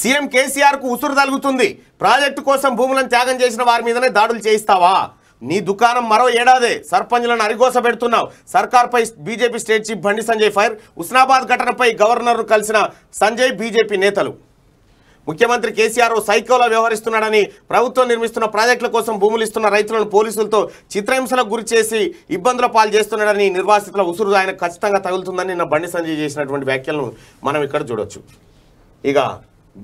CM కేసీఆర్కు ఉసురు తలుగుతుంది project కోసం భూములను త్యాగం చేసిన వారి మీదనే దాడులు చేయిస్తావా నీ దుకాణం మరో ఏడాదే సర్పంచ్లను అరిగోస పెడుతున్నావు సర్కార్పై బీజేపీ స్టేట్ చీఫ్ బండి సంజయ్ ఫైర్ ఉస్నాబాద్ ఘటనపై గవర్నర్ను కలిసిన సంజయ్ బీజేపీ నేతలు ముఖ్యమంత్రి కేసీఆర్ సైకోలా వ్యవహరిస్తున్నాడని ప్రభుత్వం నిర్మిస్తున్న ప్రాజెక్టుల కోసం భూములు ఇస్తున్న రైతులను పోలీసులతో చిత్రహింసలకు గురి చేసి ఇబ్బందుల పాలు చేస్తున్నాడని నిర్వాసితుల ఉసురు ఆయన ఖచ్చితంగా తగులుతుందని నిన్న బండి సంజయ్ చేసినటువంటి వ్యాఖ్యలను మనం ఇక్కడ చూడొచ్చు ఇక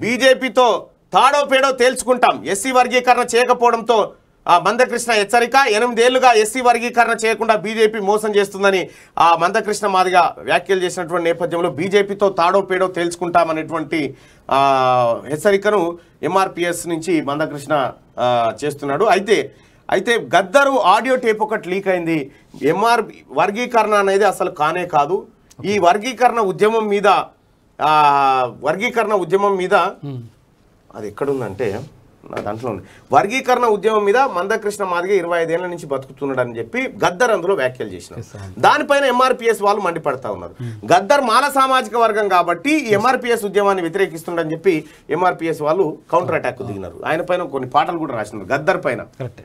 బీజేపీతో తాడో పేడో తేల్చుకుంటాం ఎస్సీ వర్గీకరణ చేయకపోవడంతో ఆ మందకృష్ణ హెచ్చరిక ఎనిమిదేళ్లుగా ఎస్సీ వర్గీకరణ చేయకుండా బీజేపీ మోసం చేస్తుందని ఆ మందకృష్ణ మాదిగా వ్యాఖ్యలు చేసినటువంటి నేపథ్యంలో బీజేపీతో తాడో పేడో తేల్చుకుంటామనేటువంటి హెచ్చరికను ఎంఆర్పిఎస్ నుంచి మందకృష్ణ చేస్తున్నాడు అయితే అయితే గద్దరు ఆడియో టేప్ ఒకటి లీక్ అయింది ఎంఆర్ వర్గీకరణ అనేది అసలు కానే కాదు ఈ వర్గీకరణ ఉద్యమం మీద వర్గీకరణ ఉద్యమం మీద అది ఎక్కడుందంటే నా దాంట్లో ఉంది వర్గీకరణ ఉద్యమం మీద మందకృష్ణ మాదిగ ఇరవై ఐదేళ్ల నుంచి బతుకుతున్నాడని చెప్పి గద్దర్ అందులో వ్యాఖ్యలు చేసినారు దానిపైన ఎంఆర్పిఎస్ వాళ్ళు మండిపడతా ఉన్నారు గద్దర్ మాన సామాజిక వర్గం కాబట్టి ఎంఆర్పిఎస్ ఉద్యమాన్ని వ్యతిరేకిస్తుండని చెప్పి ఎంఆర్పిఎస్ వాళ్ళు కౌంటర్ అటాక్ దిగినారు ఆయన పైన కొన్ని పాటలు కూడా రాసినారు గద్దర్ పైన కరెక్ట్